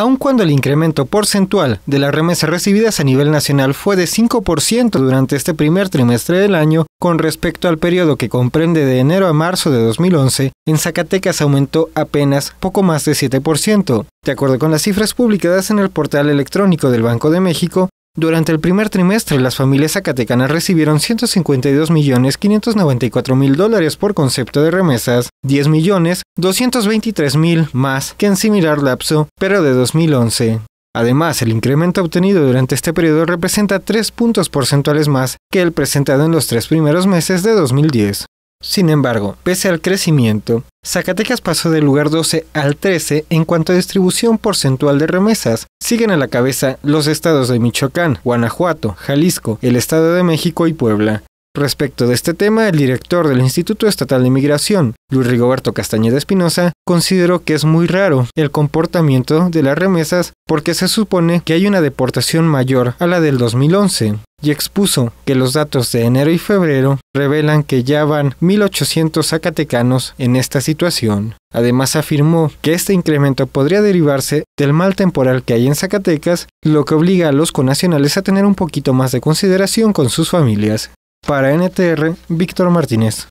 aun cuando el incremento porcentual de las remesas recibidas a nivel nacional fue de 5% durante este primer trimestre del año, con respecto al periodo que comprende de enero a marzo de 2011, en Zacatecas aumentó apenas poco más de 7%. De acuerdo con las cifras publicadas en el portal electrónico del Banco de México, durante el primer trimestre, las familias zacatecanas recibieron 152.594.000 dólares por concepto de remesas, 10.223.000 más que en similar lapso, pero de 2011. Además, el incremento obtenido durante este periodo representa 3 puntos porcentuales más que el presentado en los tres primeros meses de 2010. Sin embargo, pese al crecimiento, Zacatecas pasó del lugar 12 al 13 en cuanto a distribución porcentual de remesas, siguen a la cabeza los estados de Michoacán, Guanajuato, Jalisco, el Estado de México y Puebla. Respecto de este tema, el director del Instituto Estatal de Migración, Luis Rigoberto Castañeda Espinosa, consideró que es muy raro el comportamiento de las remesas porque se supone que hay una deportación mayor a la del 2011 y expuso que los datos de enero y febrero revelan que ya van 1.800 zacatecanos en esta situación. Además afirmó que este incremento podría derivarse del mal temporal que hay en Zacatecas, lo que obliga a los conacionales a tener un poquito más de consideración con sus familias. Para NTR, Víctor Martínez.